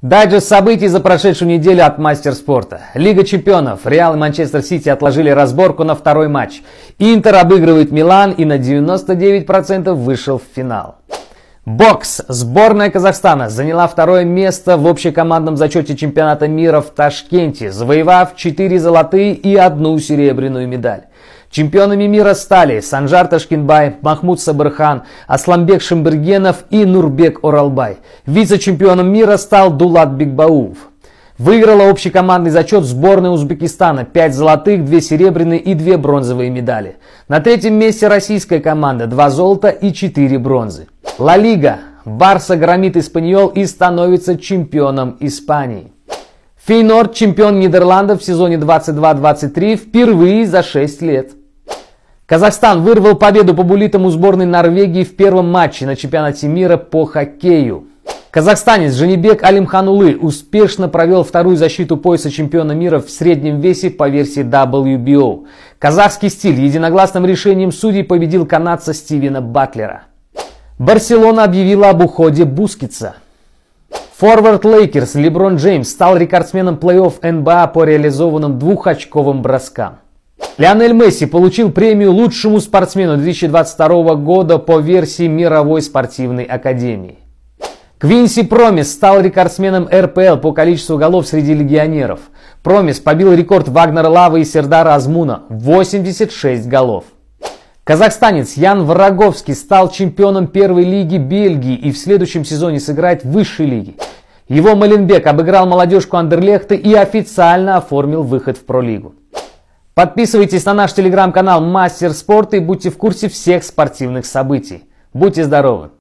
Дайджест событий за прошедшую неделю от мастер спорта. Лига чемпионов. Реал и Манчестер Сити отложили разборку на второй матч. Интер обыгрывает Милан и на 99% вышел в финал. Бокс. Сборная Казахстана заняла второе место в общекомандном зачете чемпионата мира в Ташкенте, завоевав 4 золотые и одну серебряную медаль. Чемпионами мира стали Санжар Ташкинбай, Махмуд Сабырхан, Асламбек Шимбергенов и Нурбек Оралбай. Вице-чемпионом мира стал Дулат Бигбаув. Выиграла общий командный зачет сборная Узбекистана. 5 золотых, 2 серебряные и 2 бронзовые медали. На третьем месте российская команда. 2 золота и 4 бронзы. Ла Лига. Барса громит Испаньол и становится чемпионом Испании. Фейнорд чемпион Нидерландов в сезоне 22-23 впервые за 6 лет. Казахстан вырвал победу по булитам у сборной Норвегии в первом матче на чемпионате мира по хоккею. Казахстанец Женебек Алимханулы успешно провел вторую защиту пояса чемпиона мира в среднем весе по версии WBO. Казахский стиль единогласным решением судей победил канадца Стивена Батлера. Барселона объявила об уходе Бускетса. Форвард Лейкерс Леброн Джеймс стал рекордсменом плей-офф НБА по реализованным двухочковым броскам. Лионель Месси получил премию лучшему спортсмену 2022 года по версии Мировой спортивной академии. Квинси Промис стал рекордсменом РПЛ по количеству голов среди легионеров. Промис побил рекорд Вагнера Лавы и Сердара Азмуна – 86 голов. Казахстанец Ян Вороговский стал чемпионом первой лиги Бельгии и в следующем сезоне сыграет в высшей лиге. Его Маленбек обыграл молодежку Андерлехта и официально оформил выход в пролигу. Подписывайтесь на наш телеграм-канал Мастер Спорта и будьте в курсе всех спортивных событий. Будьте здоровы!